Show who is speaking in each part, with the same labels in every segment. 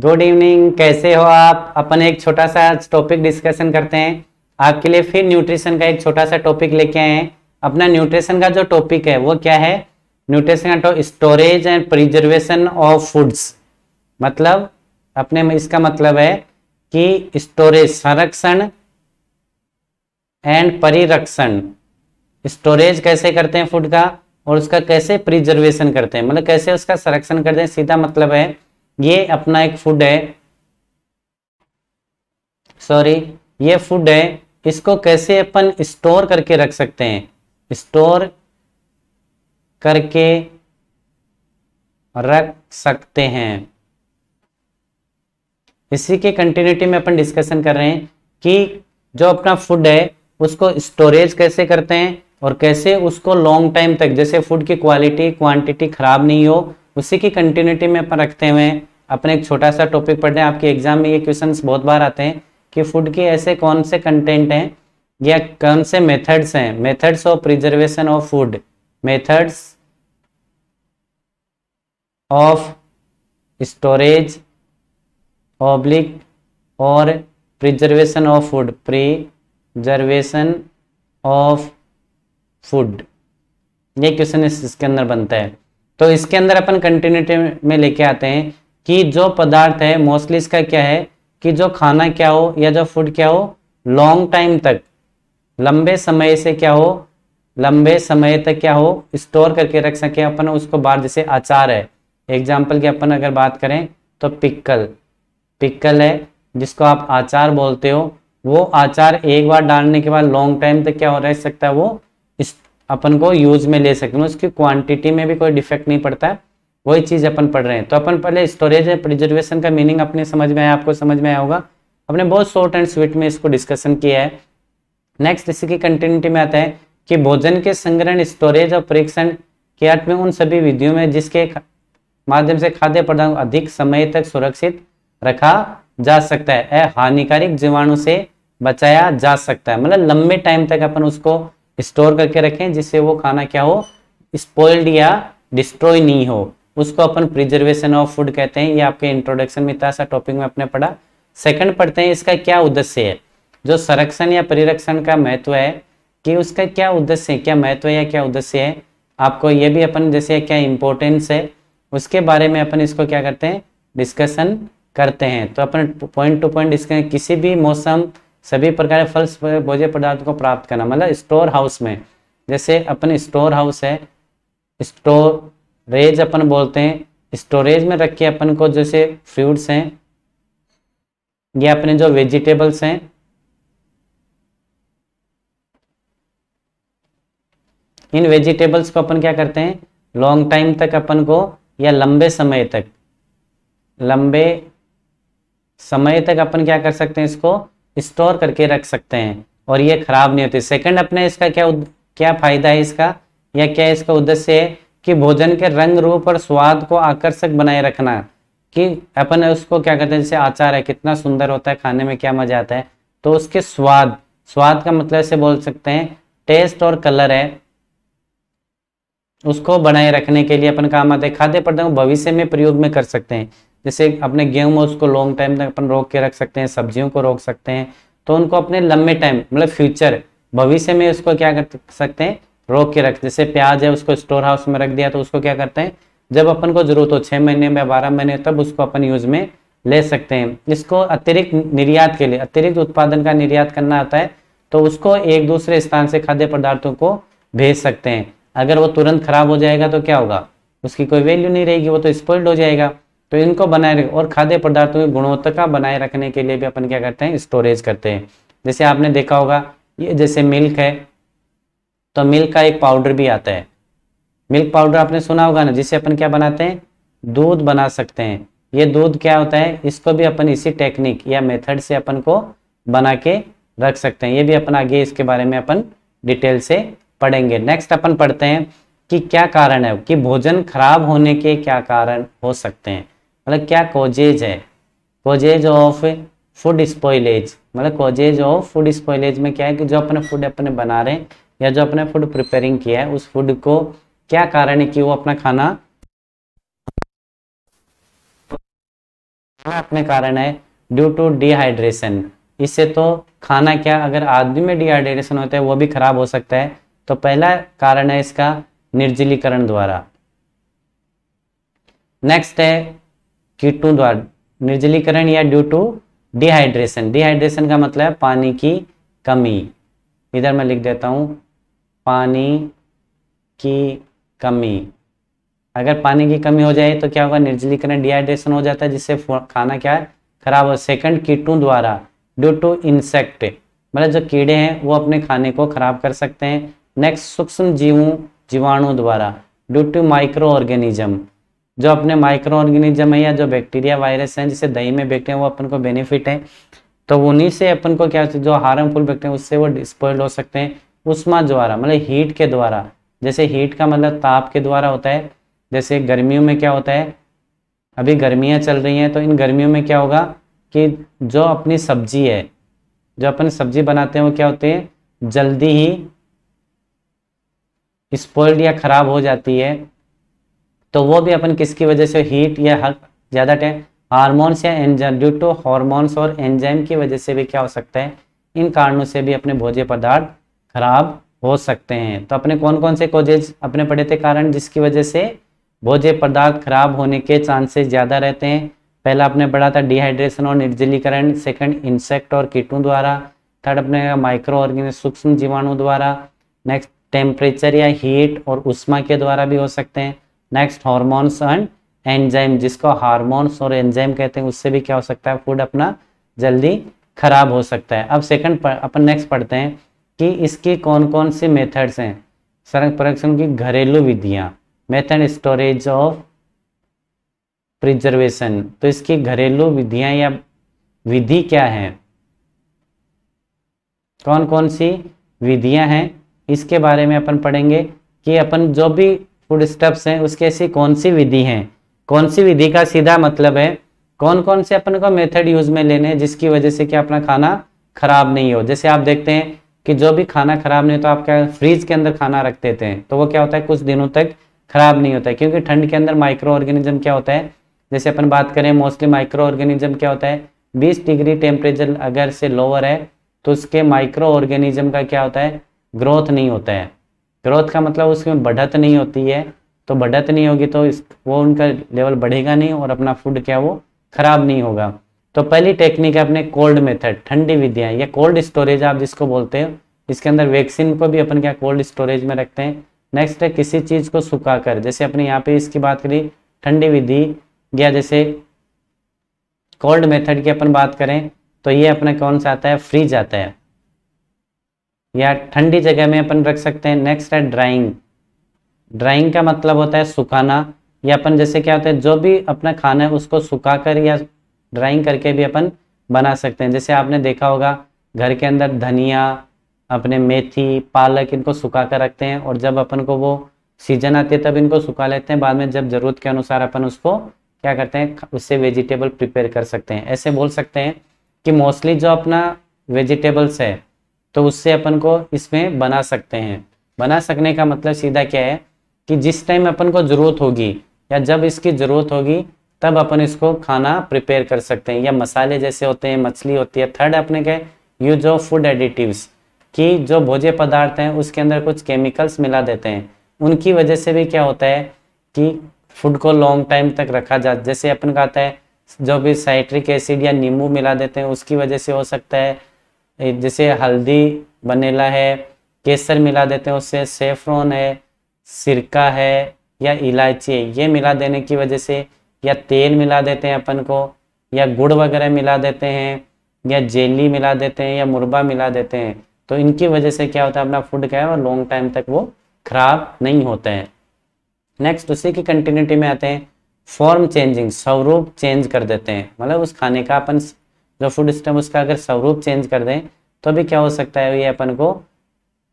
Speaker 1: good evening कैसे हो आप अपन एक छोटा सा टॉपिक डिस्कशन करते हैं आपके लिए फिर न्यूट्रिशन का एक छोटा सा टॉपिक लेके आए हैं अपना न्यूट्रिशन का जो टॉपिक है वो क्या है न्यूट्रिशन का storage and preservation of foods मतलब अपने इसका मतलब है कि स्टोरेज संरक्षण एंड परिरक्षण स्टोरेज कैसे करते हैं फूड का और उसका कैसे प्रिजर्वेशन करते हैं मतलब कैसे उसका संरक्षण करते हैं सीधा मतलब है ये अपना एक फूड है सॉरी ये फूड है इसको कैसे अपन स्टोर करके रख सकते हैं स्टोर करके रख सकते हैं इसी के कंटिन्यूटी में अपन डिस्कशन कर रहे हैं कि जो अपना फूड है उसको स्टोरेज कैसे करते हैं और कैसे उसको लॉन्ग टाइम तक जैसे फूड की क्वालिटी क्वांटिटी खराब नहीं हो उसी की कंटिन्यूटी में अपन रखते हुए अपने एक छोटा सा टॉपिक पढ़ते हैं आपके एग्जाम में ये क्वेश्चन बहुत बार आते हैं कि फूड के ऐसे कौन से कंटेंट हैं या कौन से मेथड्स हैं methods of preservation of food methods of storage oblique और preservation of food preservation of food ये क्वेश्चन इसके अंदर बनता है तो इसके अंदर अपन कंटिन्यूटी में लेके आते हैं कि जो पदार्थ है मोस्टली इसका क्या है कि जो खाना क्या हो या जो फूड क्या हो लॉन्ग टाइम तक लंबे समय से क्या हो लंबे समय तक क्या हो स्टोर करके रख सके अपन उसको बाहर जैसे अचार है एग्जाम्पल की अपन अगर बात करें तो पिक्कल पिक्कल है जिसको आप आचार बोलते हो वो आचार एक बार डालने के बाद लॉन्ग टाइम तक क्या हो रह सकता है वो अपन को यूज में ले सकते हैं उसकी क्वांटिटी में भी कोई डिफेक्ट नहीं पड़ता है वही चीज़ अपन पढ़ रहे हैं तो अपन पहले स्टोरेज एंड प्रिजर्वेशन का मीनिंग अपने समझ में आया आपको समझ में आया होगा अपने बहुत शॉर्ट एंड स्वीट में इसको डिस्कशन किया है नेक्स्ट इसी की कंटिन्यूटी में आता है कि भोजन के संग्रहण स्टोरेज और परीक्षण के अर्थ में उन सभी विधियों में जिसके माध्यम से खाद्य पदार्थ अधिक समय तक सुरक्षित रखा जा सकता है हानिकारिक जीवाणु से बचाया जा सकता है मतलब लंबे टाइम तक अपन उसको स्टोर करके रखें जिससे वो खाना क्या हो स्पॉइल्ड या डिस्ट्रॉय नहीं हो उसको अपन प्रिजर्वेशन ऑफ फूड कहते हैं ये आपके इंट्रोडक्शन में इतना सा टॉपिक में अपने पढ़ा सेकंड पढ़ते हैं इसका क्या उद्देश्य है जो संरक्षण या परिरक्षण का महत्व है कि उसका क्या उद्देश्य है क्या महत्व है या क्या उद्देश्य है आपको ये भी अपन जैसे क्या इम्पोर्टेंस है उसके बारे में अपन इसको क्या करते हैं डिस्कशन करते हैं तो अपन पॉइंट टू पॉइंट डिस्कशन किसी भी मौसम सभी प्रकार के फल भोज्य पदार्थ को प्राप्त करना मतलब स्टोर हाउस में जैसे अपन स्टोर हाउस है स्टोरेज अपन बोलते हैं स्टोरेज में रख के अपन को जैसे फ्रूट्स हैं ये अपने जो वेजिटेबल्स हैं इन वेजिटेबल्स को अपन क्या करते हैं लॉन्ग टाइम तक अपन को या लंबे समय तक लंबे समय तक अपन क्या कर सकते हैं इसको स्टोर करके रख सकते हैं और ये खराब नहीं होती सेकंड अपने इसका क्या क्या फायदा है इसका या क्या इसका उद्देश्य है कि भोजन के रंग रूप और स्वाद को आकर्षक बनाए रखना कि अपन उसको क्या करते हैं जैसे आचार है कितना सुंदर होता है खाने में क्या मजा आता है तो उसके स्वाद स्वाद का मतलब से बोल सकते हैं टेस्ट और कलर है उसको बनाए रखने के लिए अपन काम आते हैं खाद्य पदार्थ भविष्य में प्रयोग में कर सकते हैं जैसे अपने गेहूँ उसको लॉन्ग टाइम तक अपन रोक के रख सकते हैं सब्जियों को रोक सकते हैं तो उनको अपने लंबे टाइम मतलब फ्यूचर भविष्य में उसको क्या कर सकते हैं रोक के रख जैसे प्याज है उसको स्टोर हाउस में रख दिया तो उसको क्या करते हैं जब अपन को जरूरत हो छः महीने में बारह महीने तब उसको अपन यूज में ले सकते हैं इसको अतिरिक्त निर्यात के लिए अतिरिक्त उत्पादन का निर्यात करना आता है तो उसको एक दूसरे स्थान से खाद्य पदार्थों को भेज सकते हैं अगर वो तुरंत खराब हो जाएगा तो क्या होगा उसकी कोई वैल्यू नहीं रहेगी वो तो स्पॉइल्ड हो जाएगा तो इनको बनाए और खाद्य पदार्थों की गुणवत्ता बनाए रखने के लिए भी अपन क्या करते हैं स्टोरेज करते हैं जैसे आपने देखा होगा ये जैसे मिल्क है तो मिल्क का एक पाउडर भी आता है मिल्क पाउडर आपने सुना होगा ना जिसे अपन क्या बनाते हैं दूध बना सकते हैं ये दूध क्या होता है इसको भी अपन इसी टेक्निक या मेथड से अपन को बना के रख सकते हैं ये भी अपन आगे इसके बारे में अपन डिटेल से पढ़ेंगे नेक्स्ट अपन पढ़ते हैं कि क्या कारण है कि भोजन खराब होने के क्या कारण हो सकते हैं मतलब क्या कॉजेज है कॉजेज ऑफ फूड स्पॉइलेज मतलब कॉजेज ऑफ फूड स्पॉइलेज में क्या है कि जो अपने फूड अपने बना रहे हैं या जो अपने फूड प्रिपेयरिंग किया है उस फूड को क्या कारण है कि वो अपना खाना अपने कारण है ड्यू टू डिहाइड्रेशन इससे तो खाना क्या अगर आदमी में डिहाइड्रेशन होता है वो भी खराब हो सकता है तो पहला कारण है इसका निर्जलीकरण द्वारा नेक्स्ट है कीटों द्वारा निर्जलीकरण या ड्यू टू डिहाइड्रेशन डिहाइड्रेशन का मतलब है पानी की कमी इधर मैं लिख देता हूँ पानी की कमी अगर पानी की कमी हो जाए तो क्या होगा निर्जलीकरण डिहाइड्रेशन हो जाता है जिससे खाना क्या है खराब हो सेकंड कीटों द्वारा ड्यू टू इंसेक्ट मतलब जो कीड़े हैं वो अपने खाने को खराब कर सकते हैं नेक्स्ट सूक्ष्म जीवों जीवाणु द्वारा ड्यू टू माइक्रो ऑर्गेनिज्म जो अपने माइक्रो ऑर्गेनिज्म है या जो बैक्टीरिया वायरस हैं जिसे दही में हैं वो अपन को बेनिफिट है तो उन्हीं से अपन को क्या जो हार्मफुल बैक्टीरिया उससे वो डिस्पर्ड हो सकते हैं उष्मा द्वारा मतलब हीट के द्वारा जैसे हीट का मतलब ताप के द्वारा होता है जैसे गर्मियों में क्या होता है अभी गर्मियाँ चल रही हैं तो इन गर्मियों में क्या होगा कि जो अपनी सब्जी है जो अपन सब्जी बनाते हैं वो क्या होते हैं जल्दी ही स्पॉइल्ड या खराब हो जाती है तो वो भी अपन किसकी वजह से हीट या हक ज़्यादा टाइम हार्मोन्स या एंजाइम ड्यू टू हॉर्मोन्स और एंजाइम की वजह से भी क्या हो सकता है इन कारणों से भी अपने भोज्य पदार्थ खराब हो सकते हैं तो अपने कौन कौन से कोजेज अपने पड़े थे कारण जिसकी वजह से भोज्य पदार्थ खराब होने के चांसेस ज़्यादा रहते हैं पहला अपने पढ़ा था डिहाइड्रेशन और निर्जलीकरण सेकंड इंसेक्ट और कीटों द्वारा थर्ड अपने माइक्रो ऑर्गेनिज सूक्ष्म जीवाणु द्वारा नेक्स्ट टेम्परेचर या हीट और उष्मा के द्वारा भी हो सकते हैं नेक्स्ट हॉर्मोन्स एंड एंजाइम जिसको हार्मोन्स और एंजाइम कहते हैं उससे भी क्या हो सकता है फूड अपना जल्दी खराब हो सकता है अब सेकंड अपन नेक्स्ट पढ़ते हैं कि इसकी कौन कौन सी मेथड्स हैं परीक्षण की घरेलू विधियाँ मेथड स्टोरेज ऑफ प्रिजर्वेशन तो इसकी घरेलू विधियाँ या विधि क्या है कौन कौन सी विधियाँ हैं इसके बारे में अपन पढ़ेंगे कि अपन जो भी फूड स्टप्स हैं उसकी ऐसी कौन सी विधि है कौन सी विधि का सीधा मतलब है कौन कौन से अपन को मेथड यूज में लेने हैं जिसकी वजह से क्या अपना खाना खराब नहीं हो जैसे आप देखते हैं कि जो भी खाना खराब नहीं होता तो आप क्या फ्रीज के अंदर खाना रख देते हैं तो वो क्या होता है कुछ दिनों तक खराब नहीं होता है क्योंकि ठंड के अंदर माइक्रो ऑर्गेनिज्म क्या होता है जैसे अपन बात करें मोस्टली माइक्रो ऑर्गेनिज्म क्या होता है बीस डिग्री टेम्परेचर अगर से लोअर है तो उसके माइक्रो ऑर्गेनिज्म का क्या होता है ग्रोथ नहीं होता है ग्रोथ का मतलब उसमें बढ़त नहीं होती है तो बढ़त नहीं होगी तो इस वो उनका लेवल बढ़ेगा नहीं और अपना फूड क्या वो खराब नहीं होगा तो पहली टेक्निक है अपने कोल्ड मेथड ठंडी विधियाँ या कोल्ड स्टोरेज आप जिसको बोलते हो इसके अंदर वैक्सीन को भी अपन क्या कोल्ड स्टोरेज में रखते हैं नेक्स्ट है किसी चीज़ को सुखा कर जैसे अपने यहाँ पे इसकी बात करी ठंडी विधि या जैसे कोल्ड मेथड की अपन बात करें तो ये अपना कौन सा आता है फ्रीज आता है या ठंडी जगह में अपन रख सकते हैं नेक्स्ट है ड्राइंग ड्राइंग का मतलब होता है सुखाना या अपन जैसे क्या होता है जो भी अपना खाना है उसको सुखा कर या ड्राइंग करके भी अपन बना सकते हैं जैसे आपने देखा होगा घर के अंदर धनिया अपने मेथी पालक इनको सुखा कर रखते हैं और जब अपन को वो सीजन आती है तब इनको सुखा लेते हैं बाद में जब ज़रूरत के अनुसार अपन उसको क्या करते हैं उससे वेजिटेबल प्रिपेयर कर सकते हैं ऐसे बोल सकते हैं कि मोस्टली जो अपना वेजिटेबल्स है तो उससे अपन को इसमें बना सकते हैं बना सकने का मतलब सीधा क्या है कि जिस टाइम अपन को ज़रूरत होगी या जब इसकी ज़रूरत होगी तब अपन इसको खाना प्रिपेयर कर सकते हैं या मसाले जैसे होते हैं मछली होती है थर्ड अपने के यूज ऑफ फूड एडिटिव्स कि जो भोज्य पदार्थ हैं उसके अंदर कुछ केमिकल्स मिला देते हैं उनकी वजह से भी क्या होता है कि फूड को लॉन्ग टाइम तक रखा जा जैसे अपन कहता है जो भी साइट्रिक एसिड या नींबू मिला देते हैं उसकी वजह से हो सकता है जैसे हल्दी वनीला है केसर मिला देते हैं उससे सेफ्रॉन है सिरका है या इलायची है ये मिला देने की वजह से या तेल मिला देते हैं अपन को या गुड़ वगैरह मिला देते हैं या जेली मिला देते हैं या मुरबा मिला देते हैं तो इनकी वजह से क्या होता है अपना फूड क्या है और लॉन्ग टाइम तक वो खराब नहीं होते हैं नेक्स्ट उसी की कंटिन्यूटी में आते हैं फॉर्म चेंजिंग स्वरूप चेंज कर देते हैं मतलब उस खाने का अपन जो फूड सिस्टम उसका अगर स्वरूप चेंज कर दें तो भी क्या हो सकता है ये अपन को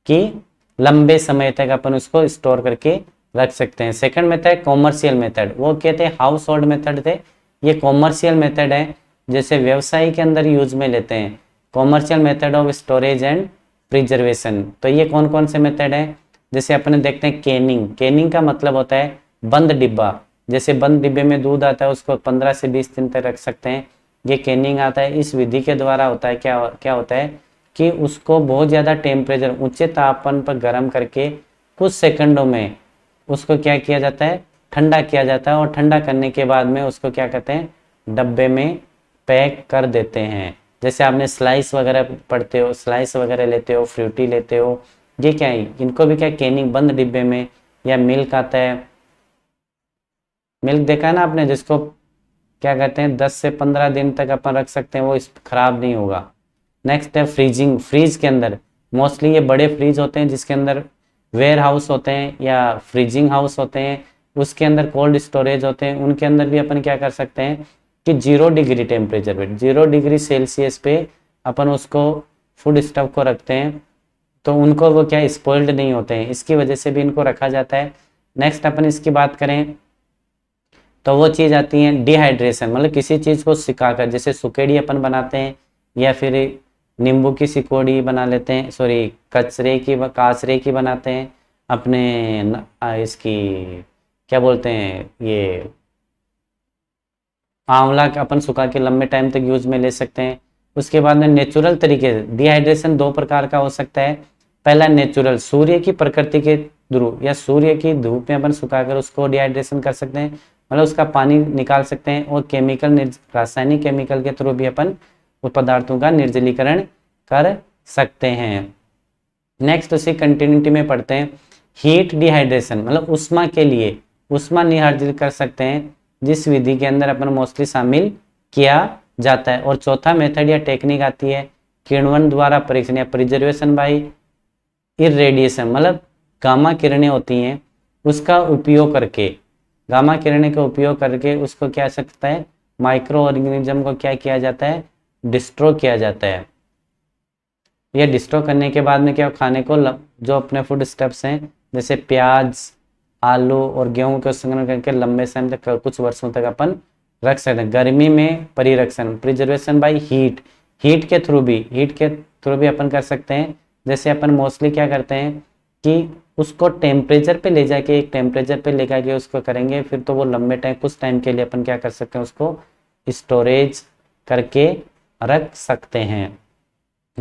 Speaker 1: कि लंबे समय तक अपन उसको स्टोर करके रख सकते हैं सेकंड मेथड कॉमर्शियल मेथड वो कहते हैं हाउस होल्ड मेथड थे ये कॉमर्शियल मेथड है जैसे व्यवसाय के अंदर यूज में लेते हैं commercial method of storage and preservation तो ये कौन कौन से मेथड है जैसे अपने देखते हैं केनिंग केनिंग का मतलब होता है बंद डिब्बा जैसे बंद डिब्बे में दूध आता है उसको पंद्रह से बीस दिन तक रख सकते हैं ये कैनिंग आता है इस विधि के द्वारा होता है क्या क्या होता है कि उसको बहुत ज़्यादा टेम्परेचर ऊंचे तापमान पर गर्म करके कुछ सेकंडों में उसको क्या किया जाता है ठंडा किया जाता है और ठंडा करने के बाद में उसको क्या कहते हैं डब्बे में पैक कर देते हैं जैसे आपने स्लाइस वगैरह पढ़ते हो स्लाइस वगैरह लेते हो फ्रूटी लेते हो ये क्या है इनको भी क्या कैनिंग बंद डिब्बे में या मिल्क आता है मिल्क देखा है ना आपने जिसको क्या कहते हैं दस से पंद्रह दिन तक अपन रख सकते हैं वो इस खराब नहीं होगा नेक्स्ट है फ्रीजिंग फ्रीज के अंदर मोस्टली ये बड़े फ्रीज होते हैं जिसके अंदर वेयर हाउस होते हैं या फ्रीजिंग हाउस होते हैं उसके अंदर कोल्ड स्टोरेज होते हैं उनके अंदर भी अपन क्या कर सकते हैं कि जीरो डिग्री टेम्परेचर पर जीरो डिग्री सेल्सियस पे अपन उसको फूड स्टव को रखते हैं तो उनको वो क्या स्पॉइल्ड नहीं होते हैं इसकी वजह से भी इनको रखा जाता है नेक्स्ट अपन इसकी बात करें तो वो चीज़ आती है डिहाइड्रेशन मतलब किसी चीज़ को सिकाकर जैसे सुखेड़ी अपन बनाते हैं या फिर नींबू की सिकोड़ी बना लेते हैं सॉरी कचरे की काचरे की बनाते हैं अपने इसकी क्या बोलते हैं ये आंवला अपन सुखा के लंबे टाइम तक यूज में ले सकते हैं उसके बाद में नेचुरल तरीके से डिहाइड्रेशन दो प्रकार का हो सकता है पहला नेचुरल सूर्य की प्रकृति के ध्रुव या सूर्य की धूप में अपन सुखाकर उसको डिहाइड्रेशन कर सकते हैं मतलब उसका पानी निकाल सकते हैं और केमिकल रासायनिक केमिकल के थ्रू भी अपन उस पदार्थों का निर्जलीकरण कर सकते हैं नेक्स्ट उसी कंटिन्यूटी में पढ़ते हैं हीट डिहाइड्रेशन मतलब उष्मा के लिए उष्मा निहार्जित कर सकते हैं जिस विधि के अंदर अपन मोस्टली शामिल किया जाता है और चौथा मेथड या टेक्निक आती है किरणवन द्वारा परीक्षण या प्रिजर्वेशन बाई इरेडिएशन मतलब गामा किरणें होती हैं उसका उपयोग करके गामा किरण का उपयोग करके उसको क्या सकता है माइक्रो ऑर्गेनिज्म को क्या किया जाता है डिस्ट्रो किया जाता है यह डिस्ट्रो करने के बाद में क्या खाने को लग, जो अपने फूड स्टेप्स हैं जैसे प्याज आलू और गेहूं के संग्रहण करके लंबे समय तक कुछ वर्षों तक अपन रख सकते हैं गर्मी में परिरक्षण प्रिजर्वेशन बाई हीट हीट के थ्रू भी हीट के थ्रू भी अपन कर सकते हैं जैसे अपन मोस्टली क्या करते हैं कि उसको टेम्परेचर पे ले जाके एक टेम्परेचर पे ले जाके उसको करेंगे फिर तो वो लंबे टाइम कुछ टाइम के लिए अपन क्या कर सकते हैं उसको स्टोरेज करके रख सकते हैं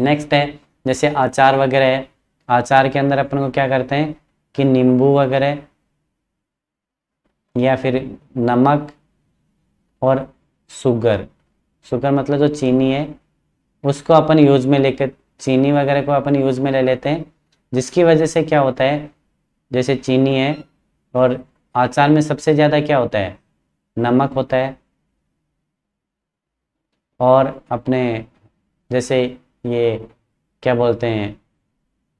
Speaker 1: नेक्स्ट है जैसे आचार वगैरह है आचार के अंदर अपन को क्या करते हैं कि नींबू वगैरह या फिर नमक और शुगर शुगर मतलब जो चीनी है उसको अपन यूज में लेकर चीनी वगैरह को अपन यूज में ले लेते हैं जिसकी वजह से क्या होता है जैसे चीनी है और आचार में सबसे ज़्यादा क्या होता है नमक होता है और अपने जैसे ये क्या बोलते हैं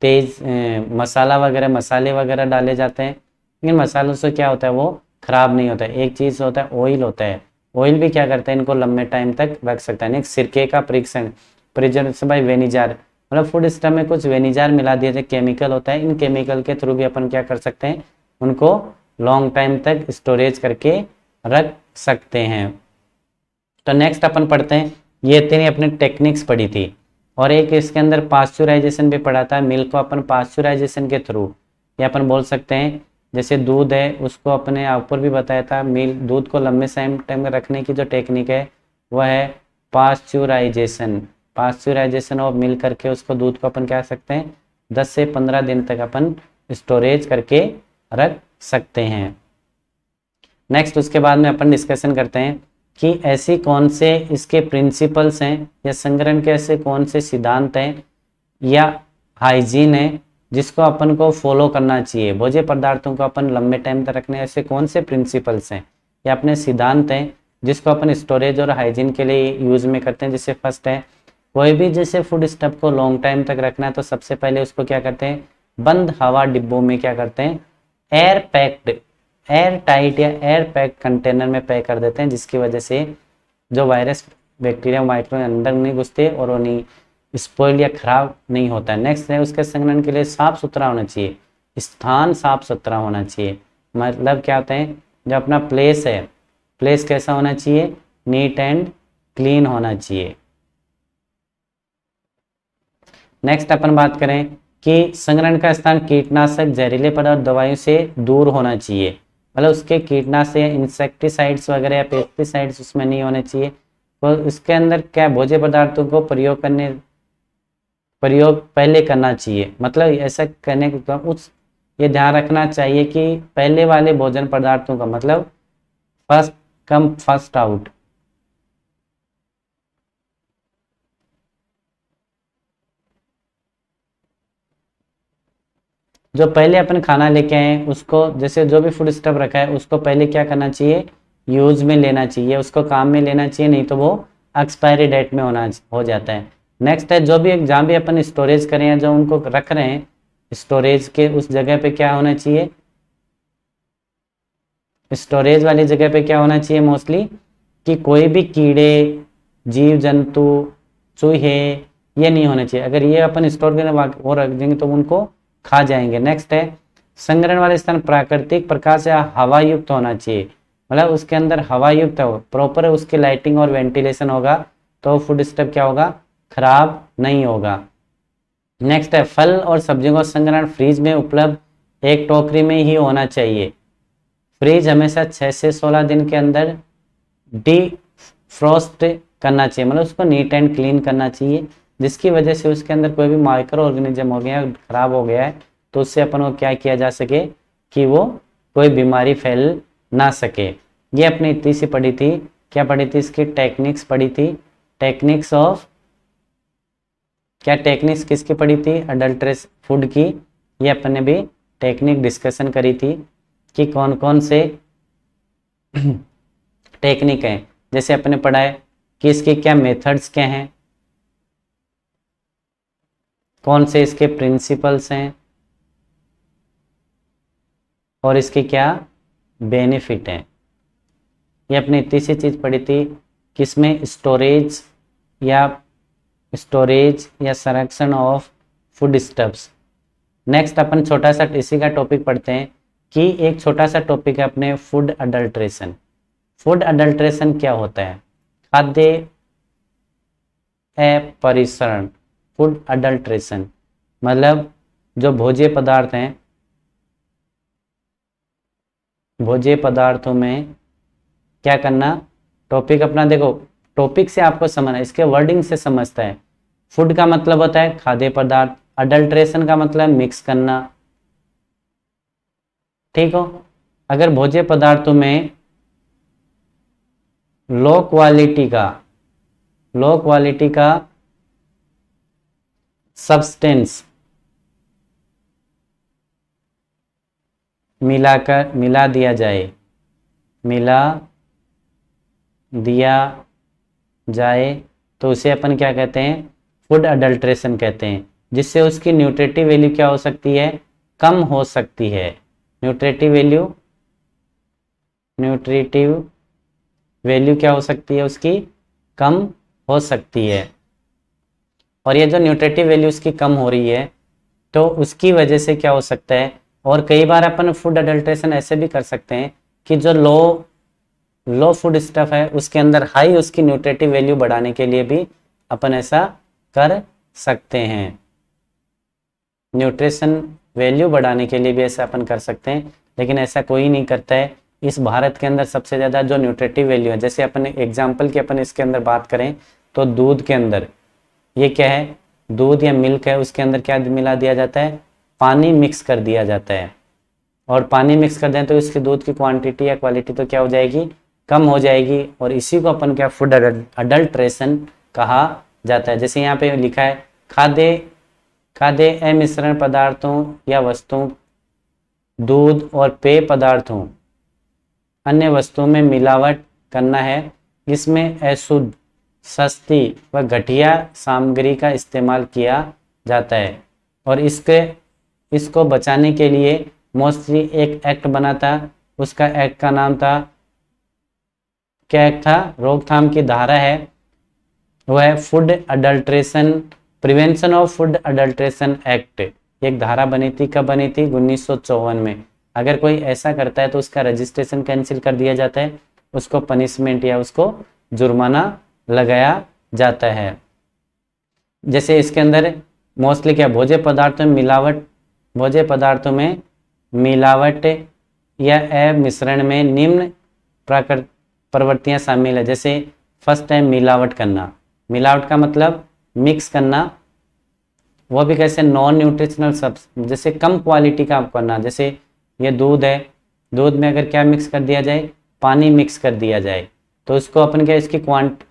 Speaker 1: तेज मसाला वगैरह मसाले वगैरह डाले जाते हैं इन मसालों से क्या होता है वो ख़राब नहीं होता है एक चीज़ होता है ऑयल होता है ऑयल भी क्या करता है इनको लंबे टाइम तक रख सकता है सिरके का प्रिक्सन से बाई वेनिजार मतलब फूड स्टम में कुछ वेनिजार मिला दिए जाए केमिकल होता है इन केमिकल के थ्रू भी अपन क्या कर सकते हैं उनको लॉन्ग टाइम तक स्टोरेज करके रख सकते हैं तो नेक्स्ट अपन पढ़ते हैं ये इतनी अपने टेक्निक्स पढ़ी थी और एक इसके अंदर पास्चुराइजेशन भी पढ़ा था मिल्क को अपन पास्चुराइजेशन के थ्रू या अपन बोल सकते हैं जैसे दूध है उसको अपने ऊपर भी बताया था मिल्क दूध को लंबे टाइम टाइम रखने की जो टेक्निक है वह है पास्चुराइजेशन पास्चुराइजेशन और मिल करके उसको दूध को अपन क्या सकते हैं दस से पंद्रह दिन तक अपन स्टोरेज करके रख सकते हैं नेक्स्ट उसके बाद में अपन डिस्कशन करते हैं कि ऐसी कौन से इसके प्रिंसिपल्स हैं या संग्रहण के ऐसे कौन से सिद्धांत हैं या हाइजीन है जिसको अपन को फॉलो करना चाहिए भोज्य पदार्थों को अपन लंबे टाइम तक रखने ऐसे कौन से प्रिंसिपल्स हैं या अपने सिद्धांत हैं जिसको अपन स्टोरेज और हाइजीन के लिए यूज में करते हैं जैसे फर्स्ट है कोई भी जैसे फूड स्टफ को लॉन्ग टाइम तक रखना है तो सबसे पहले उसको क्या करते हैं बंद हवा डिब्बों में क्या करते हैं एयर पैक्ड एयर टाइट या एयर पैक कंटेनर में पैक कर देते हैं जिसकी वजह से जो वायरस बैक्टीरिया माइक्रो अंदर नहीं घुसते और वो नहीं स्पॉइल या खराब नहीं होता है नेक्स्ट है उसके संग्रहण के लिए साफ सुथरा होना चाहिए स्थान साफ सुथरा होना चाहिए मतलब क्या होते हैं जो अपना प्लेस है प्लेस कैसा होना चाहिए नीट एंड क्लीन होना चाहिए नेक्स्ट अपन बात करें कि संग्रहण का स्थान कीटनाशक जहरीले पदार्थ दवाइयों से दूर होना चाहिए मतलब उसके कीटनाशक इंसेक्टिसाइड्स वगैरह या पेस्टिसाइड्स उसमें नहीं होने चाहिए तो उसके अंदर क्या भोज्य पदार्थों को प्रयोग करने प्रयोग पहले करना चाहिए मतलब ऐसा करने का उस ये ध्यान रखना चाहिए कि पहले वाले भोजन पदार्थों का मतलब फर्स्ट कम फर्स्ट आउट जो पहले अपन खाना लेके आए उसको जैसे जो भी फूड स्टफ रखा है उसको पहले क्या करना चाहिए यूज में लेना चाहिए उसको काम में लेना चाहिए नहीं तो वो एक्सपायरी डेट में होना हो जाता है नेक्स्ट है जो भी जहाँ भी अपन स्टोरेज करें या जो उनको रख रहे हैं स्टोरेज के उस जगह पे क्या होना चाहिए स्टोरेज वाली जगह पे क्या होना चाहिए मोस्टली कि कोई भी कीड़े जीव जंतु चूहे ये नहीं होना चाहिए अगर ये अपन स्टोर करने वो रख देंगे तो उनको खा जाएंगे नेक्स्ट है संग्रहण वाले स्थान प्राकृतिक प्रकाश से हवा युक्त होना चाहिए मतलब उसके अंदर हवा युक्त हो प्रॉपर उसकी लाइटिंग और वेंटिलेशन होगा तो फूड स्टेप क्या होगा खराब नहीं होगा नेक्स्ट है फल और सब्जियों का संग्रहण फ्रीज में उपलब्ध एक टोकरी में ही होना चाहिए फ्रीज हमेशा छह से सोलह दिन के अंदर डी फ्रोस्ट करना चाहिए मतलब उसको नीट एंड क्लीन करना चाहिए जिसकी वजह से उसके अंदर कोई भी माइक्रो ऑर्गेनिज्म हो गया खराब हो गया है तो उससे अपन को क्या किया जा सके कि वो कोई बीमारी फैल ना सके ये अपने इतनी सी पढ़ी थी क्या पढ़ी थी इसकी टेक्निक्स पढ़ी थी टेक्निक्स ऑफ क्या टेक्निक्स किसकी पढ़ी थी अडल्ट्रेस फूड की ये अपन ने भी टेक्निक डिस्कशन करी थी कि कौन कौन से टेक्निक हैं जैसे अपने पढ़ाए कि इसके क्या मेथड्स क्या हैं कौन से इसके प्रिंसिपल्स हैं और इसके क्या बेनिफिट हैं ये अपने इतनी सी चीज़ पढ़ी थी किसमें स्टोरेज या स्टोरेज या संरक्षण ऑफ फूड स्टब्स नेक्स्ट अपन छोटा सा इसी का टॉपिक पढ़ते हैं कि एक छोटा सा टॉपिक है अपने फूड अडल्ट्रेशन फूड अडल्ट्रेशन क्या होता है खाद्य परिसरण फूड अडल्ट्रेशन मतलब जो भोज्य पदार्थ हैं भोज्य पदार्थों में क्या करना टॉपिक अपना देखो टॉपिक से आपको समझना इसके वर्डिंग से समझता है फूड का मतलब होता है खाद्य पदार्थ अडल्ट्रेशन का मतलब मिक्स करना ठीक हो अगर भोज्य पदार्थों में लो क्वालिटी का लो क्वालिटी का सब्सटेंस मिलाकर मिला दिया जाए मिला दिया जाए तो उसे अपन क्या कहते हैं फूड अडल्ट्रेशन कहते हैं जिससे उसकी न्यूट्रेटिव वैल्यू क्या हो सकती है कम हो सकती है न्यूट्रेटिव वैल्यू न्यूट्रेटिव वैल्यू क्या हो सकती है उसकी कम हो सकती है और ये जो न्यूट्रेटिव वैल्यू की कम हो रही है तो उसकी वजह से क्या हो सकता है और कई बार अपन फूड अडल्ट्रेशन ऐसे भी कर सकते हैं कि जो लो लो फूड स्टफ है उसके अंदर हाई उसकी न्यूट्रेटिव वैल्यू बढ़ाने के लिए भी अपन ऐसा कर सकते हैं न्यूट्रिशन वैल्यू बढ़ाने के लिए भी ऐसा अपन कर सकते हैं लेकिन ऐसा कोई नहीं करता है इस भारत के अंदर सबसे ज़्यादा जो न्यूट्रेटिव वैल्यू है जैसे अपन एग्जाम्पल की अपन इसके अंदर बात करें तो दूध के अंदर ये क्या है दूध या मिल्क है उसके अंदर क्या मिला दिया जाता है पानी मिक्स कर दिया जाता है और पानी मिक्स कर दें तो इसके दूध की क्वांटिटी या क्वालिटी तो क्या हो जाएगी कम हो जाएगी और इसी को अपन क्या फूड अडल्ट्रेशन कहा जाता है जैसे यहाँ पे लिखा है खाद्य खाद्य अमिश्रण पदार्थों या वस्तुओं दूध और पेय पदार्थों अन्य वस्तुओं में मिलावट करना है इसमें अशुद्ध सस्ती व घटिया सामग्री का इस्तेमाल किया जाता है और इसके इसको बचाने के लिए मोस्टली एक एक्ट बना था उसका एक्ट का नाम था क्या एक्ट था रोकथाम की धारा है वह है food adulteration prevention of food adulteration act एक धारा बनी थी कब बनी थी उन्नीस में अगर कोई ऐसा करता है तो उसका रजिस्ट्रेशन कैंसिल कर दिया जाता है उसको पनिशमेंट या उसको जुर्माना लगाया जाता है जैसे इसके अंदर मोस्टली क्या भोज्य पदार्थों में मिलावट भोज्य पदार्थों में मिलावट या ए मिश्रण में निम्न प्राकृत प्रवृत्तियाँ शामिल है जैसे फर्स्ट टाइम मिलावट करना मिलावट का मतलब मिक्स करना वो भी कैसे नॉन न्यूट्रिशनल सब्स जैसे कम क्वालिटी का आप करना जैसे ये दूध है दूध में अगर क्या मिक्स कर दिया जाए पानी मिक्स कर दिया जाए तो इसको अपन क्या इसकी क्वांट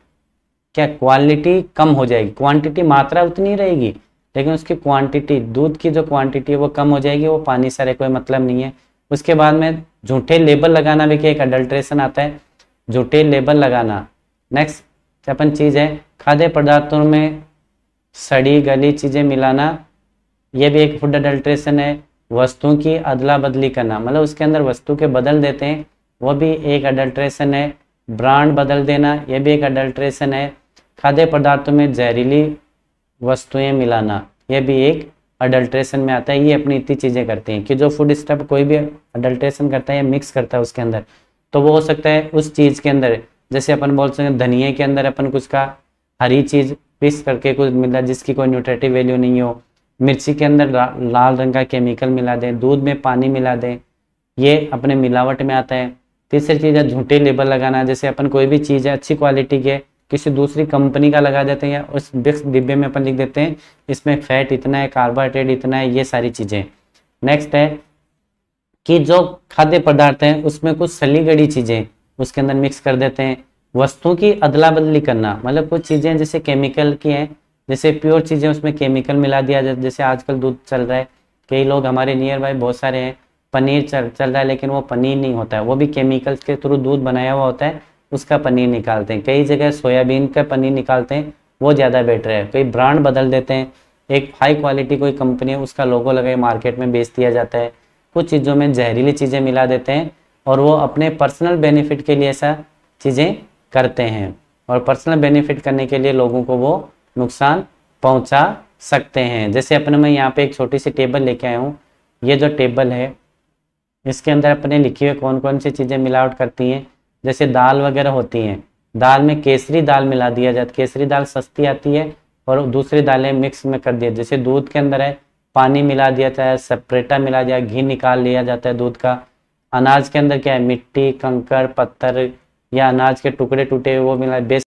Speaker 1: क्या क्वालिटी कम हो जाएगी क्वांटिटी मात्रा उतनी रहेगी लेकिन उसकी क्वांटिटी दूध की जो क्वांटिटी है वो कम हो जाएगी वो पानी सारे कोई मतलब नहीं है उसके बाद में झूठे लेबल लगाना भी क्या एक अडल्ट्रेशन आता है झूठे लेबल लगाना नेक्स्ट अपन चीज़ है खाद्य पदार्थों में सड़ी गली चीज़ें मिलाना यह भी एक फूड अडल्ट्रेशन है वस्तुओं की अदला बदली करना मतलब उसके अंदर वस्तु के बदल देते हैं वह भी एक अडल्ट्रेशन है ब्रांड बदल देना यह भी एक अडल्ट्रेशन है खाद्य पदार्थों में जहरीली वस्तुएं मिलाना यह भी एक अडल्ट्रेशन में आता है ये अपनी इतनी चीज़ें करते हैं कि जो फूड स्टप कोई भी अडल्ट्रेशन करता है या मिक्स करता है उसके अंदर तो वो हो सकता है उस चीज़ के अंदर जैसे अपन बोल सकते हैं धनिए के अंदर अपन कुछ का हरी चीज़ पिस करके कुछ मिला जिसकी कोई न्यूट्रेटिव वैल्यू नहीं हो मिर्ची के अंदर लाल रंग का केमिकल मिला दें दूध में पानी मिला दें ये अपने मिलावट में आता है तीसरी चीज़ है झूठे लेबल लगाना जैसे अपन कोई भी चीज़ है अच्छी क्वालिटी के किसी दूसरी कंपनी का लगा देते हैं या उस बिक्स डिब्बे में अपन लिख देते हैं इसमें फैट इतना है कार्बोहाइड्रेट इतना है ये सारी चीज़ें नेक्स्ट है कि जो खाद्य पदार्थ हैं उसमें कुछ सली चीज़ें उसके अंदर मिक्स कर देते हैं वस्तु की अदला बदली करना मतलब कुछ चीज़ें जैसे केमिकल की हैं जैसे प्योर चीज़ें उसमें केमिकल मिला दिया जाए जैसे आजकल दूध चल रहा है कई लोग हमारे नियर बाय बहुत सारे हैं पनीर चल चल रहा है लेकिन वो पनीर नहीं होता है वो भी केमिकल्स के थ्रू दूध बनाया हुआ होता है उसका पनीर निकालते हैं कई जगह सोयाबीन का पनीर निकालते हैं वो ज़्यादा बेटर है कई ब्रांड बदल देते हैं एक हाई क्वालिटी कोई कंपनी है उसका लोगो लगाए मार्केट में बेच दिया जाता है कुछ चीज़ों में जहरीली चीज़ें मिला देते हैं और वो अपने पर्सनल बेनिफिट के लिए ऐसा चीज़ें करते हैं और पर्सनल बेनिफिट करने के लिए लोगों को वो नुकसान पहुंचा सकते हैं जैसे अपने मैं यहाँ पे एक छोटी सी टेबल लेके आया हूँ ये जो टेबल है इसके अंदर अपने लिखी हुए कौन कौन सी चीज़ें मिलावट करती हैं जैसे दाल वगैरह होती हैं दाल में केसरी दाल मिला दिया जाता केसरी दाल सस्ती आती है और दूसरी दालें मिक्स में कर दिया जैसे दूध के अंदर है पानी मिला दिया जाता है सेपरेटा मिला जाए घी निकाल लिया जाता है दूध का अनाज के अंदर क्या है मिट्टी कंकड़ पत्थर या अनाज के टुकड़े टूटे वो मिला बेस